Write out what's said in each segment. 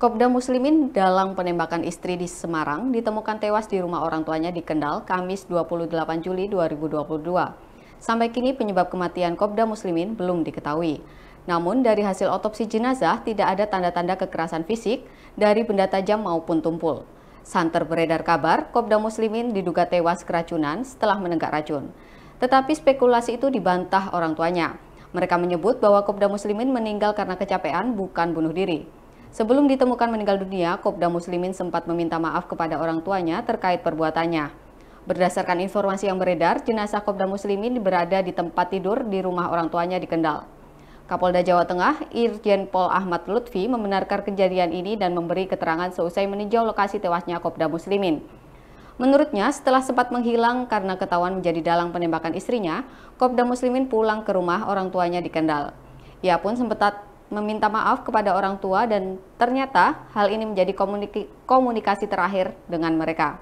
Kopda Muslimin dalam penembakan istri di Semarang ditemukan tewas di rumah orang tuanya di Kendal, Kamis 28 Juli 2022. Sampai kini penyebab kematian Kopda Muslimin belum diketahui. Namun dari hasil otopsi jenazah tidak ada tanda-tanda kekerasan fisik dari benda tajam maupun tumpul. Santer beredar kabar Kopda Muslimin diduga tewas keracunan setelah menenggak racun. Tetapi spekulasi itu dibantah orang tuanya. Mereka menyebut bahwa Kopda Muslimin meninggal karena kecapean bukan bunuh diri. Sebelum ditemukan meninggal dunia, Kopda Muslimin sempat meminta maaf kepada orang tuanya terkait perbuatannya. Berdasarkan informasi yang beredar, jenazah Kopda Muslimin berada di tempat tidur di rumah orang tuanya di Kendal. Kapolda Jawa Tengah, Irjen Pol Ahmad Lutfi membenarkan kejadian ini dan memberi keterangan seusai meninjau lokasi tewasnya Kopda Muslimin. Menurutnya, setelah sempat menghilang karena ketahuan menjadi dalang penembakan istrinya, Kopda Muslimin pulang ke rumah orang tuanya di Kendal. Ia pun sempat meminta maaf kepada orang tua dan ternyata hal ini menjadi komunikasi terakhir dengan mereka.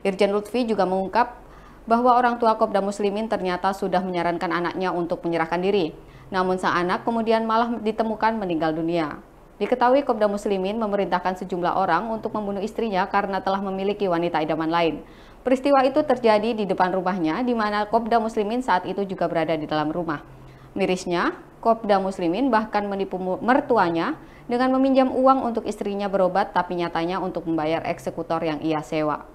Irjen Lutfi juga mengungkap bahwa orang tua Kopda Muslimin ternyata sudah menyarankan anaknya untuk menyerahkan diri. Namun sang anak kemudian malah ditemukan meninggal dunia. Diketahui Kopda Muslimin memerintahkan sejumlah orang untuk membunuh istrinya karena telah memiliki wanita idaman lain. Peristiwa itu terjadi di depan rumahnya, di mana Kopda Muslimin saat itu juga berada di dalam rumah. Mirisnya, Kopda Muslimin bahkan menipu mertuanya dengan meminjam uang untuk istrinya berobat tapi nyatanya untuk membayar eksekutor yang ia sewa.